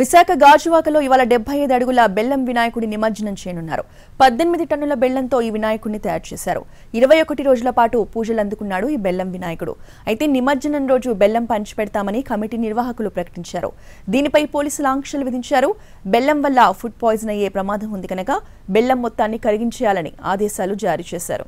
విశాఖ గాజువాకలో ఇవాళ డెబ్బై ఐదు అడుగుల బెల్లం వినాయకుడి నిమజ్జనం చేయనున్నారు పద్దెనిమిది టన్నుల బెల్లంతో ఈ వినాయకుడిని తయారు చేశారు ఇరవై ఒకటి రోజుల పాటు పూజలు అందుకున్నాడు ఈ బెల్లం వినాయకుడు అయితే నిమజ్జనం రోజు బెల్లం పంచిపెడతామని కమిటీ నిర్వాహకులు ప్రకటించారు దీనిపై పోలీసులు ఆంక్షలు విధించారు బెల్లం వల్ల ఫుడ్ పాయిజన్ అయ్యే ప్రమాదం ఉంది కనుక బెల్లం మొత్తాన్ని కరిగించేయాలని ఆదేశాలు జారీ చేశారు